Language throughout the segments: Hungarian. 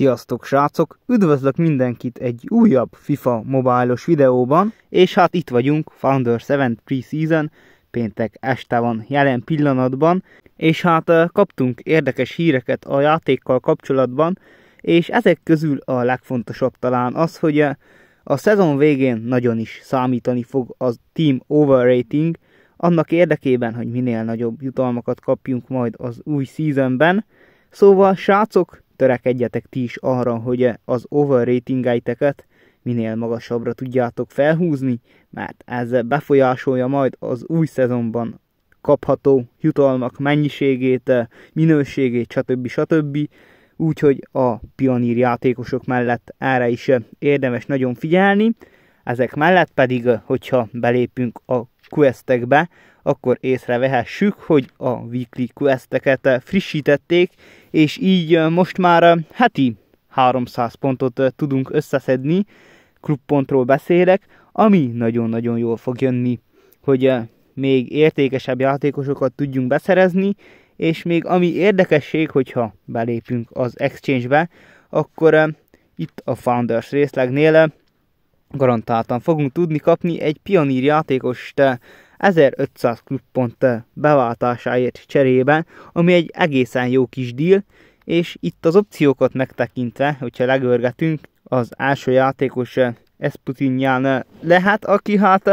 Sziasztok srácok! Üdvözlök mindenkit egy újabb FIFA mobilos videóban, és hát itt vagyunk, Founder 7 Preseason, péntek este van jelen pillanatban, és hát kaptunk érdekes híreket a játékkal kapcsolatban, és ezek közül a legfontosabb talán az, hogy a szezon végén nagyon is számítani fog az Team Overrating, annak érdekében, hogy minél nagyobb jutalmakat kapjunk majd az új seasonben. Szóval, srácok, törekedjetek ti is arra, hogy az overratingeiteket minél magasabbra tudjátok felhúzni, mert ez befolyásolja majd az új szezonban kapható jutalmak mennyiségét, minőségét, stb. stb. Úgyhogy a pionír játékosok mellett erre is érdemes nagyon figyelni. Ezek mellett pedig, hogyha belépünk a questekbe, akkor észrevehessük, hogy a weekly questeket frissítették, és így most már heti 300 pontot tudunk összeszedni, klubpontról beszélek, ami nagyon-nagyon jól fog jönni, hogy még értékesebb játékosokat tudjunk beszerezni, és még ami érdekesség, hogyha belépünk az exchange-be, akkor itt a Founders részlegnél garantáltan fogunk tudni kapni egy pionír játékost 1500 klubpont beváltásáért cserében, ami egy egészen jó kis deal, és itt az opciókat megtekintve, hogyha legörgetünk, az első játékos Esputinján lehet, aki hát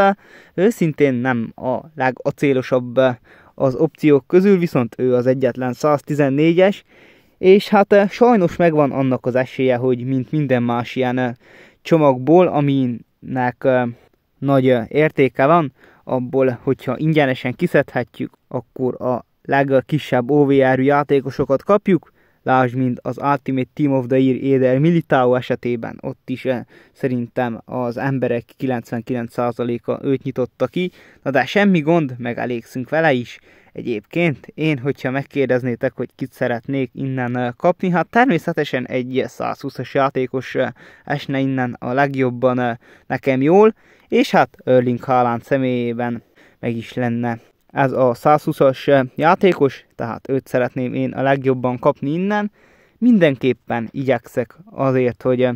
őszintén nem a legacélosabb az opciók közül, viszont ő az egyetlen 114-es, és hát sajnos megvan annak az esélye, hogy mint minden más ilyen csomagból, aminek nagy értéke van, abból, hogyha ingyenesen kiszedhetjük, akkor a legkisebb OVR játékosokat kapjuk, lásd, mint az Ultimate Team of the Year Éder Militao esetében, ott is eh, szerintem az emberek 99%-a őt nyitotta ki, na de semmi gond, megelégszünk vele is, Egyébként én, hogyha megkérdeznétek, hogy kit szeretnék innen eh, kapni, hát természetesen egy 120-as eh, játékos eh, esne innen a legjobban nekem jól, és hát Erling Haaland személyében meg is lenne ez a 120-as játékos, tehát őt szeretném én a legjobban kapni innen. Mindenképpen igyekszek azért, hogy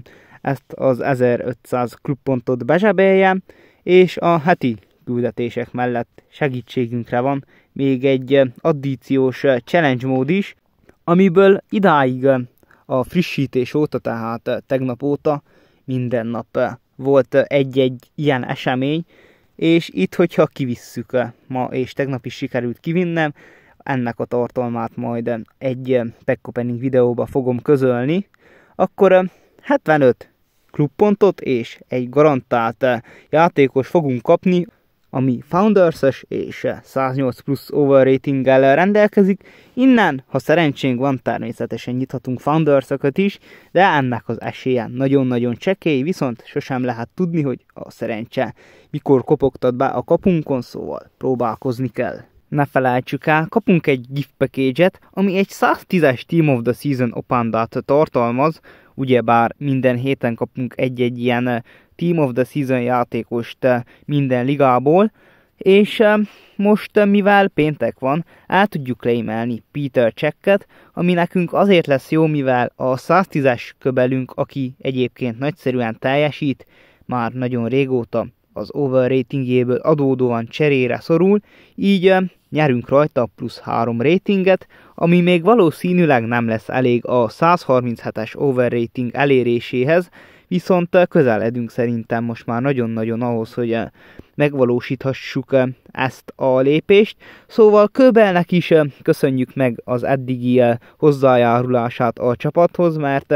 ezt az 1500 klubpontot bezsebeljem, és a heti küldetések mellett segítségünkre van még egy eh, addíciós eh, challenge mód is, amiből idáig eh, a frissítés óta, tehát tegnap óta minden nap volt egy-egy ilyen esemény, és itt, hogyha kivisszük ma, és tegnap is sikerült kivinnem, ennek a tartalmát majd egy Pekkopening videóba fogom közölni, akkor 75 klubpontot és egy garantált játékos fogunk kapni, ami founders és 108 plusz overratinggel rendelkezik. Innen, ha szerencsénk van, természetesen nyithatunk founders is, de ennek az esélye nagyon-nagyon csekély, viszont sosem lehet tudni, hogy a szerencse mikor kopogtat be a kapunkon, szóval próbálkozni kell ne felejtsük el, kapunk egy gift package-et, ami egy 110-es Team of the Season opandát tartalmaz, ugyebár minden héten kapunk egy-egy ilyen Team of the Season játékost minden ligából, és eh, most, eh, mivel péntek van, el tudjuk claimelni Peter Checket, ami nekünk azért lesz jó, mivel a 110-es köbelünk, aki egyébként nagyszerűen teljesít, már nagyon régóta az overratingjéből adódóan cserére szorul, így eh, nyerünk rajta plusz 3 ratinget, ami még valószínűleg nem lesz elég a 137-es overrating eléréséhez, Viszont eh, közeledünk szerintem most már nagyon-nagyon ahhoz, hogy eh, megvalósíthassuk eh, ezt a lépést. Szóval Köbelnek is köszönjük meg az eddigi hozzájárulását a csapathoz, mert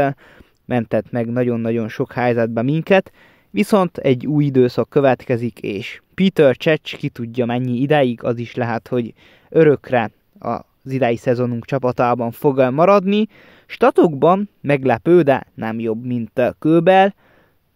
mentett meg nagyon-nagyon sok helyzetbe minket, viszont egy új időszak következik, és Peter Csecs ki tudja mennyi ideig, az is lehet, hogy örökre a az idei szezonunk csapatában fog maradni. Statokban meglepő, de nem jobb, mint a Kőbel,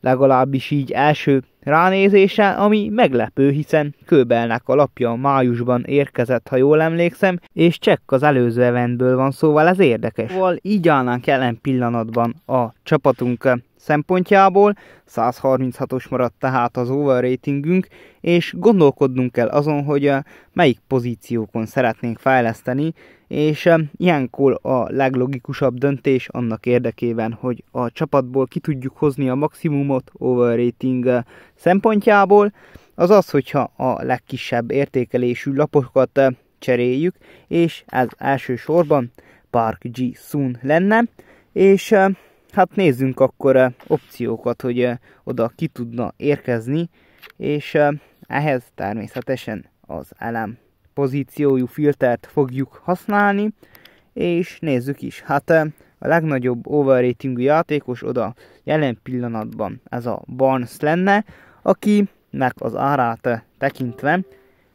legalábbis így első ránézése, ami meglepő, hiszen Kőbelnek alapja májusban érkezett, ha jól emlékszem, és csekk az előző eventből van, szóval ez érdekes. Val így állnánk jelen pillanatban a csapatunk szempontjából 136-os maradt tehát az overratingünk, és gondolkodnunk kell azon, hogy eh, melyik pozíciókon szeretnénk fejleszteni, és eh, ilyenkor a leglogikusabb döntés annak érdekében, hogy a csapatból ki tudjuk hozni a maximumot overrating eh, szempontjából, az az, hogyha a legkisebb értékelésű lapokat cseréljük, és ez elsősorban Park Ji Sun lenne, és hát nézzünk akkor eh, opciókat, hogy eh, oda ki tudna érkezni, és eh, ehhez természetesen az elem pozíciójú filtert fogjuk használni, és nézzük is. Hát a legnagyobb overratingű játékos oda jelen pillanatban ez a Barnes lenne, akinek az árát tekintve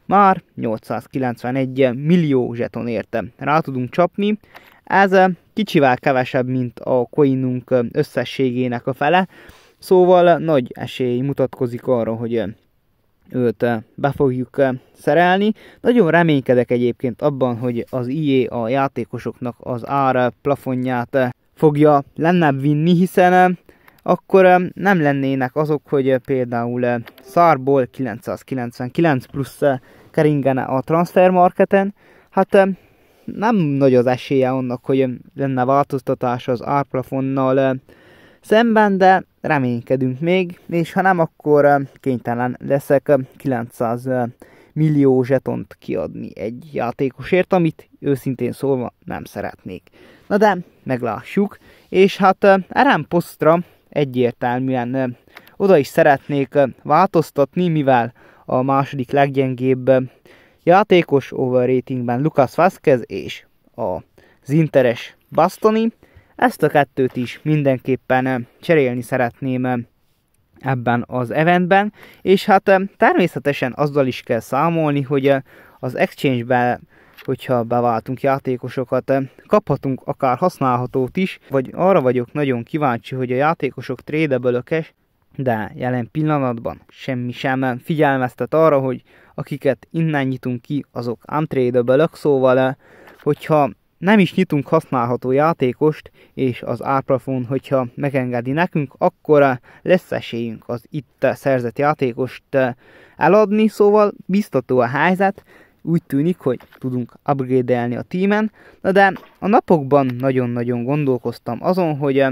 már 891 millió zseton érte. Rá tudunk csapni, ez kicsivel kevesebb, mint a coinunk összességének a fele, szóval nagy esély mutatkozik arra, hogy őt be fogjuk szerelni. Nagyon reménykedek egyébként abban, hogy az IE a játékosoknak az ára plafonját fogja lennebb vinni, hiszen akkor nem lennének azok, hogy például szárból 999 plusz keringene a transfermarketen. Hát nem nagy az esélye annak, hogy lenne változtatás az árplafonnal eh, szemben, de reménykedünk még, és ha nem, akkor eh, kénytelen leszek 900 eh, millió zsetont kiadni egy játékosért, amit őszintén szólva nem szeretnék. Na de meglássuk, és hát Eren Postra egyértelműen oda is szeretnék változtatni, mivel a második leggyengébb játékos overratingben Lucas Vázquez és az Interes Bastoni. Ezt a kettőt is mindenképpen eh, cserélni szeretném eh, ebben az eventben, és hát eh, természetesen azzal is kell számolni, hogy az exchange-ben hogyha beváltunk játékosokat, kaphatunk akár használhatót is, vagy arra vagyok nagyon kíváncsi, hogy a játékosok trédebölökes de jelen pillanatban semmi sem figyelmeztet arra, hogy akiket innen nyitunk ki, azok untradeable szóval eh, hogyha nem is nyitunk használható játékost, és az árplafon, hogyha megengedi nekünk, akkor eh, lesz esélyünk az itt szerzett játékost eh, eladni, szóval biztató a helyzet, úgy tűnik, hogy tudunk upgrade-elni a tímen, na de a napokban nagyon-nagyon gondolkoztam azon, hogy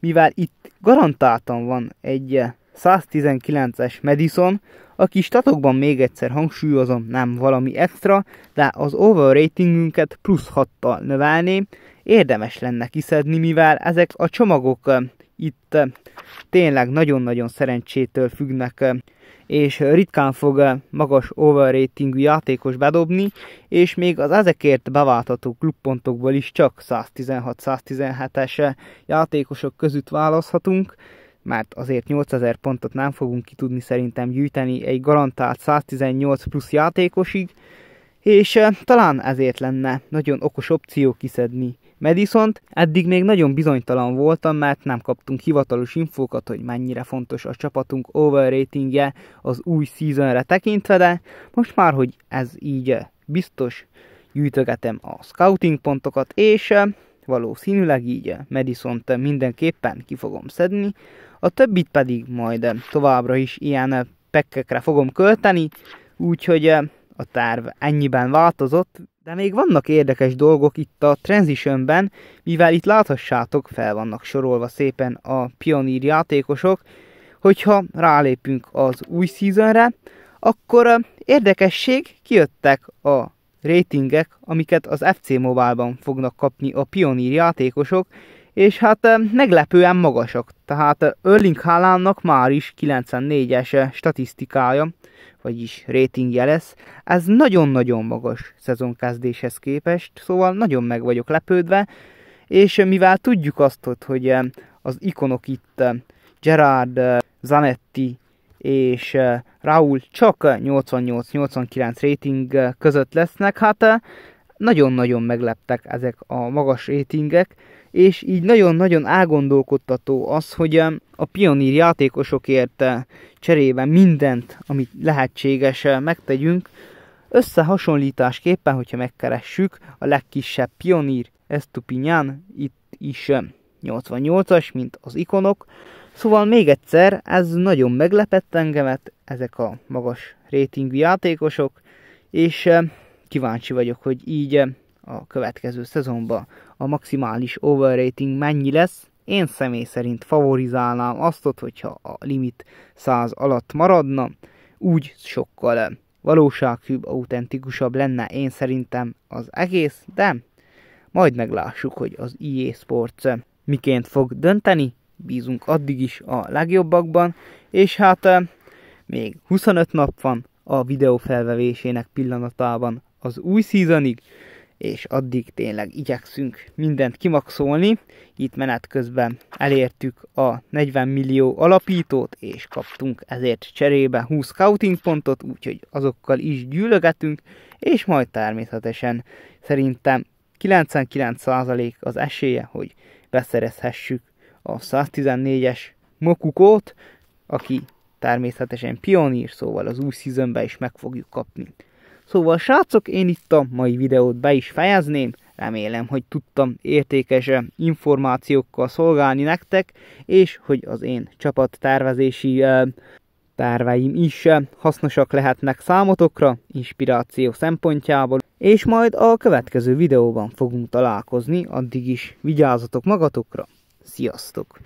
mivel itt garantáltan van egy 119-es eh, Madison, aki statokban még egyszer hangsúlyozom, nem valami extra, de az overratingünket plusz 6-tal növelné, érdemes lenne kiszedni, mivel ezek a csomagok eh, itt eh, tényleg nagyon-nagyon szerencsétől függnek, eh, és ritkán fog eh, magas overratingű játékos bedobni, és még az ezekért beváltató klubpontokból is csak 116-117-es játékosok között választhatunk, mert azért 8000 pontot nem fogunk ki tudni szerintem gyűjteni egy garantált 118 plusz játékosig, és talán ezért lenne nagyon okos opció kiszedni madison eddig még nagyon bizonytalan voltam, mert nem kaptunk hivatalos infókat, hogy mennyire fontos a csapatunk overratingje az új szezonra tekintve, de most már, hogy ez így biztos, gyűjtögetem a scouting pontokat, és valószínűleg így madison mindenképpen ki fogom szedni, a többit pedig majd továbbra is ilyen pekkekre fogom költeni, úgyhogy a terv ennyiben változott, de még vannak érdekes dolgok itt a Transitionben, mivel itt láthassátok, fel vannak sorolva szépen a pionír játékosok, hogyha rálépünk az új szezonra, akkor érdekesség, kijöttek a ratingek, amiket az FC Mobile-ban fognak kapni a pionír játékosok, és hát meglepően magasak. Tehát Erling Haalandnak már is 94-es statisztikája, vagyis ratingje lesz. Ez nagyon-nagyon magas szezonkezdéshez képest, szóval nagyon meg vagyok lepődve, és mivel tudjuk azt, hogy az ikonok itt Gerard, Zanetti és Raúl csak 88-89 rating között lesznek, hát nagyon-nagyon megleptek ezek a magas ratingek, és így nagyon-nagyon ágondolkodtató az, hogy a pionír játékosokért eh, cserében mindent, amit lehetséges eh, megtegyünk, összehasonlításképpen, hogyha megkeressük, a legkisebb pionír Estupinyán itt is 88-as, eh, mint az ikonok. Szóval még egyszer, ez nagyon meglepett engemet, hát ezek a magas rétingű játékosok, és kíváncsi vagyok, hogy így a következő szezonban. A maximális overrating mennyi lesz? Én személy szerint favorizálnám azt, hogyha a limit 100 alatt maradna, úgy sokkal valósághűbb, autentikusabb lenne én szerintem az egész, de majd meglássuk, hogy az EA Sports miként fog dönteni, bízunk addig is a legjobbakban, és hát eh, még 25 nap van a videó felvevésének pillanatában az új szezonig, és addig tényleg igyekszünk mindent kimaxolni. Itt menet közben elértük a 40 millió alapítót, és kaptunk ezért cserébe 20 scouting pontot, úgyhogy azokkal is gyűlögetünk, és majd természetesen szerintem 99% az esélye, hogy beszerezhessük a 114-es Mokukót, aki természetesen pionír, szóval az új szezonben is meg fogjuk kapni. Szóval srácok, én itt a mai videót be is fejezném, remélem, hogy tudtam értékes információkkal szolgálni nektek, és hogy az én csapat tervezési terveim is hasznosak lehetnek számotokra, inspiráció szempontjából, és majd a következő videóban fogunk találkozni, addig is vigyázzatok magatokra, sziasztok!